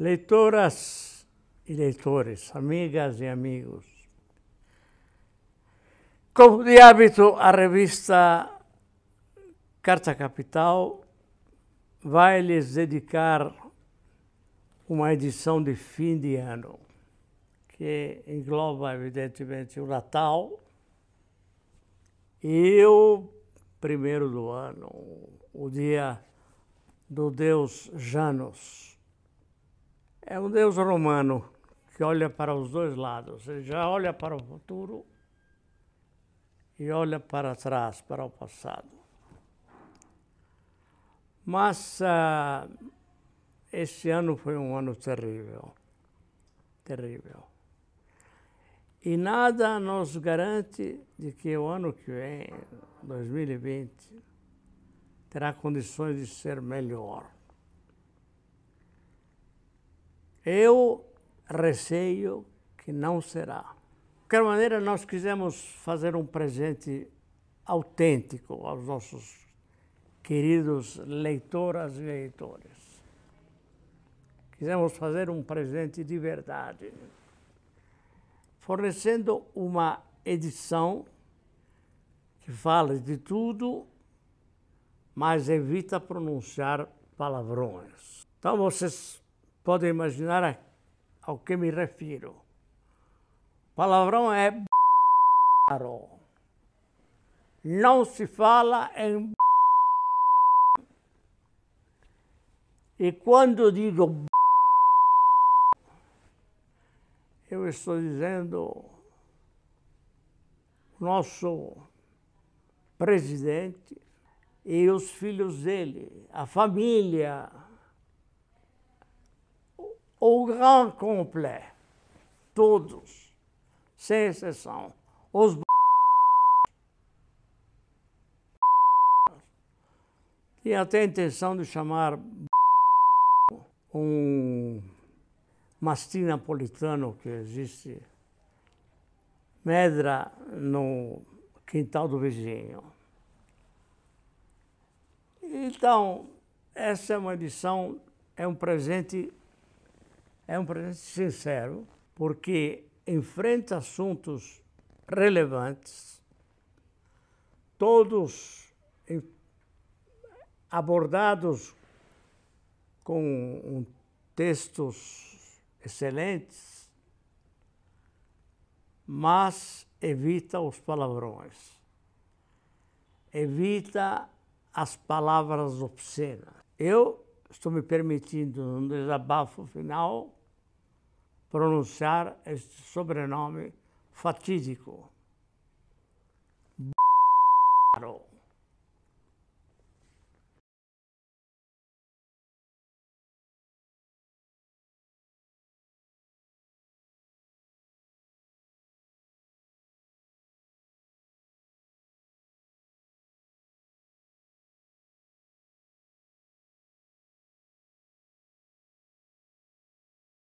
Leitoras e leitores, amigas e amigos, como de hábito, a revista Carta Capital vai lhes dedicar uma edição de fim de ano, que engloba, evidentemente, o Natal e o primeiro do ano, o dia do Deus Janos. É um Deus romano que olha para os dois lados. Ele já olha para o futuro e olha para trás, para o passado. Mas uh, esse ano foi um ano terrível, terrível. E nada nos garante de que o ano que vem, 2020, terá condições de ser melhor. Eu receio que não será. De qualquer maneira, nós quisemos fazer um presente autêntico aos nossos queridos leitoras e leitores. Quisemos fazer um presente de verdade, fornecendo uma edição que fala de tudo, mas evita pronunciar palavrões. Então vocês podem imaginar a, ao que me refiro. Palavrão é barro Não se fala em E quando digo eu estou dizendo nosso presidente e os filhos dele, a família au grand complet, todos, sem exceção, os b... Tinha até a intenção de chamar b... um mastim napolitano que existe, medra no quintal do vizinho. Então, essa é uma edição é um presente é um presente sincero, porque enfrenta assuntos relevantes, todos abordados com textos excelentes, mas evita os palavrões, evita as palavras obscenas. Eu estou me permitindo um desabafo final pronunciar este sobrenome fatídico.